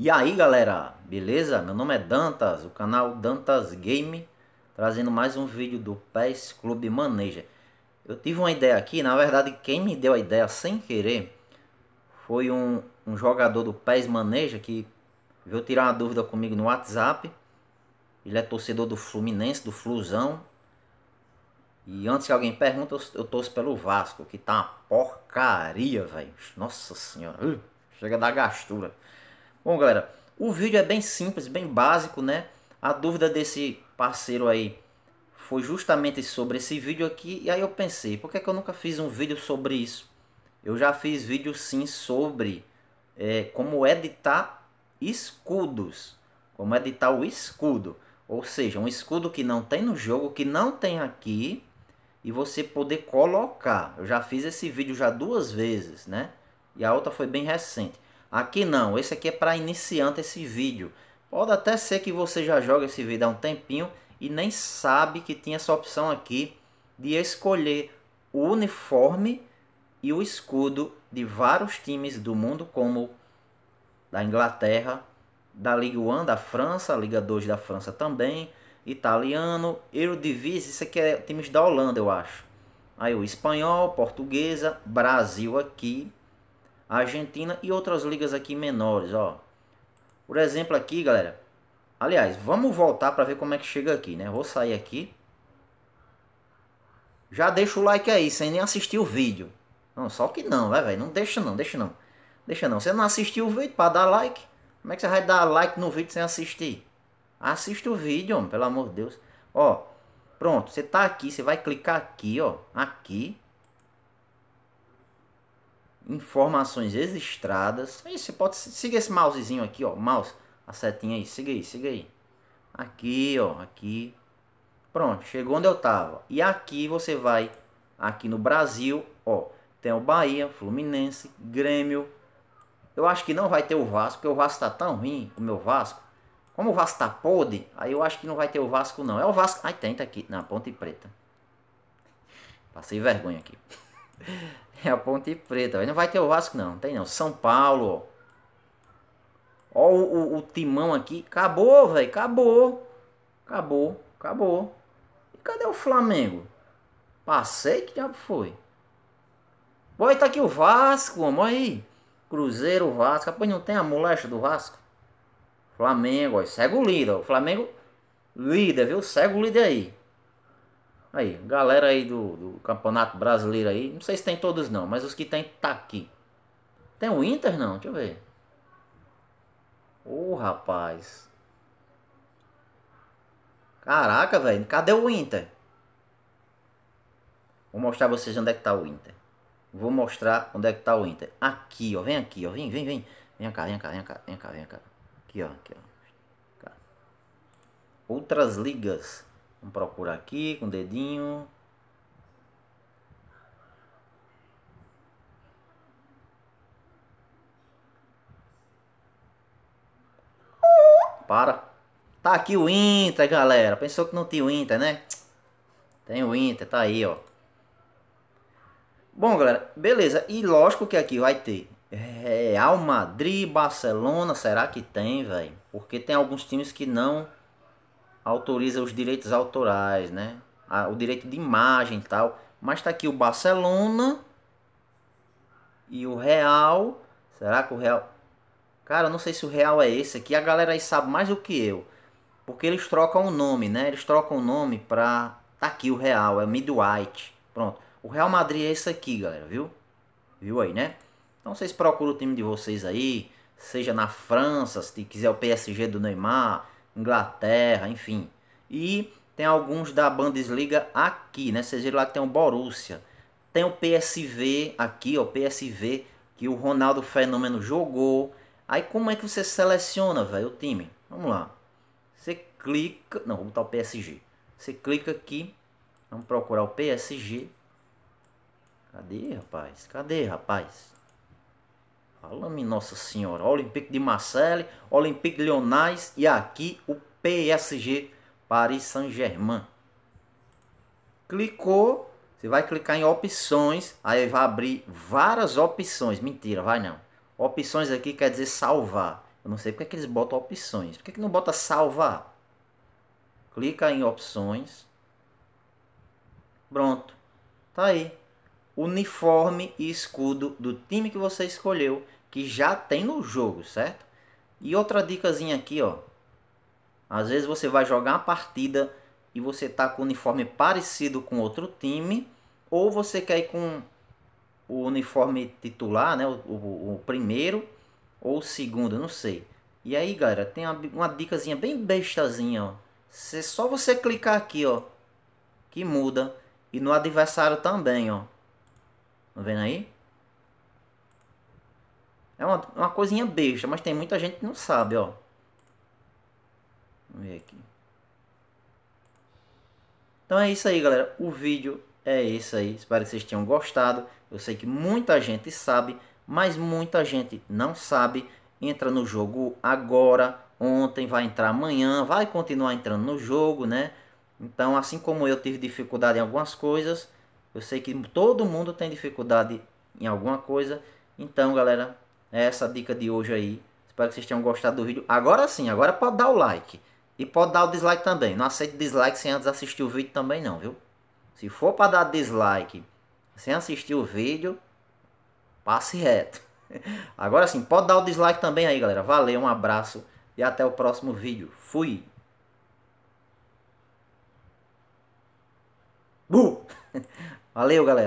E aí galera, beleza? Meu nome é Dantas, o canal Dantas Game, trazendo mais um vídeo do PES Clube Manager. Eu tive uma ideia aqui, na verdade quem me deu a ideia sem querer foi um, um jogador do PES Manager que veio tirar uma dúvida comigo no WhatsApp. Ele é torcedor do Fluminense, do Flusão. E antes que alguém pergunte, eu, torço pelo Vasco, que tá uma porcaria, velho. Nossa senhora, uh, chega da gastura. Bom, galera, o vídeo é bem simples, bem básico, né? A dúvida desse parceiro aí foi justamente sobre esse vídeo aqui. E aí eu pensei, por que, é que eu nunca fiz um vídeo sobre isso? Eu já fiz vídeo sim sobre é, como editar escudos. Como editar o escudo. Ou seja, um escudo que não tem no jogo, que não tem aqui. E você poder colocar. Eu já fiz esse vídeo já duas vezes, né? E a outra foi bem recente. Aqui não, esse aqui é para iniciante esse vídeo. Pode até ser que você já joga esse vídeo há um tempinho e nem sabe que tinha essa opção aqui de escolher o uniforme e o escudo de vários times do mundo, como da Inglaterra, da Ligue 1 da França, Liga 2 da França também, italiano, Eredivisie, isso aqui é times da Holanda, eu acho. Aí o espanhol, portuguesa, Brasil aqui, Argentina e outras ligas aqui menores, ó. Por exemplo aqui, galera. Aliás, vamos voltar para ver como é que chega aqui, né? Vou sair aqui. Já deixa o like aí, sem nem assistir o vídeo. Não, só que não, vai, velho. Não deixa não, deixa não. Deixa não. Você não assistiu o vídeo para dar like? Como é que você vai dar like no vídeo sem assistir? Assista o vídeo, homem, pelo amor de Deus. Ó, pronto. Você tá aqui, você vai clicar aqui, ó. Aqui informações registradas. Aí você pode seguir esse mousezinho aqui, ó, mouse, a setinha aí, siga aí, siga aí. Aqui, ó, aqui. Pronto, chegou onde eu tava. E aqui você vai aqui no Brasil, ó, tem o Bahia, Fluminense, Grêmio. Eu acho que não vai ter o Vasco, porque o Vasco tá tão ruim, o meu Vasco. Como o Vasco tá podre, aí eu acho que não vai ter o Vasco não. É o Vasco, ai, tenta tá aqui, na Ponte Preta. Passei vergonha aqui. É a Ponte Preta. Não vai ter o Vasco, não. Tem não. São Paulo. Ó o, o, o timão aqui. Acabou, velho. Acabou. Acabou. Acabou. E cadê o Flamengo? Passei que diabo foi. Olha, tá aqui o Vasco, amor Olha aí. Cruzeiro, Vasco. Rapaz, não tem a molesta do Vasco? Flamengo, ó. Segue o líder. O Flamengo, líder, viu? Segue o líder aí. Aí, galera aí do, do Campeonato Brasileiro aí, não sei se tem todos não, mas os que tem tá aqui. Tem o Inter não? Deixa eu ver. Ô, oh, rapaz. Caraca, velho, cadê o Inter? Vou mostrar vocês onde é que tá o Inter. Vou mostrar onde é que tá o Inter. Aqui, ó. Vem aqui, ó. Vem, vem, vem. Vem cá, vem cá, vem cá, vem cá, vem cá. Aqui, ó. Aqui, ó. Outras ligas. Vamos procurar aqui com o dedinho. Para. Tá aqui o Inter, galera. Pensou que não tinha o Inter, né? Tem o Inter, tá aí, ó. Bom, galera, beleza. E lógico que aqui vai ter Real Madrid, Barcelona. Será que tem, velho? Porque tem alguns times que não autoriza os direitos autorais, né? o direito de imagem e tal. Mas tá aqui o Barcelona e o Real. Será que o Real. Cara, não sei se o Real é esse aqui. A galera aí sabe mais do que eu. Porque eles trocam o nome, né? Eles trocam o nome pra. Tá aqui o Real, é Midwhite. Pronto. O Real Madrid é esse aqui, galera, viu? Viu aí, né? Então vocês procuram o time de vocês aí. Seja na França, se quiser o PSG do Neymar Inglaterra, enfim. E tem alguns da Bundesliga aqui, né? Vocês viram lá que tem o Borussia, tem o PSV aqui, ó, PSV que o Ronaldo Fenômeno jogou. Aí como é que você seleciona, velho, o time? Vamos lá. Você clica, não, vou botar o PSG. Você clica aqui, vamos procurar o PSG. Cadê, rapaz? Cadê, rapaz? fala Nossa Senhora. Olympique de Marseille, Olympique de Lyonnais e aqui o PSG, Paris Saint-Germain. Clicou, você vai clicar em opções, aí vai abrir várias opções. Mentira, vai não. Opções aqui quer dizer salvar. Eu não sei porque é que eles botam opções. Por que, que não bota salvar? Clica em opções. Pronto. Tá aí uniforme e escudo do time que você escolheu, que já tem no jogo, certo? E outra dicasinha aqui, ó. Às vezes você vai jogar uma partida e você tá com o uniforme parecido com outro time, ou você quer ir com o uniforme titular, né? O, o, o primeiro ou o segundo, não sei. E aí, galera, tem uma, uma dicasinha bem bestazinha, ó. Se só você clicar aqui, ó, que muda. E no adversário também, ó. Tá vendo aí? É uma, uma coisinha besta, mas tem muita gente que não sabe, ó. Vamos ver aqui. Então é isso aí, galera. O vídeo é esse aí. Espero que vocês tenham gostado. Eu sei que muita gente sabe, mas muita gente não sabe. Entra no jogo agora, ontem, vai entrar amanhã, vai continuar entrando no jogo, né? Então, assim como eu tive dificuldade em algumas coisas, eu sei que todo mundo tem dificuldade em alguma coisa. Então, galera, é essa dica de hoje aí. Espero que vocês tenham gostado do vídeo. Agora sim, agora pode dar o like. E pode dar o dislike também. Não aceito dislike sem antes assistir o vídeo também não, viu? Se for para dar dislike sem assistir o vídeo, passe reto. Agora sim, pode dar o dislike também aí, galera. Valeu, um abraço e até o próximo vídeo. Fui! Valeu, galera!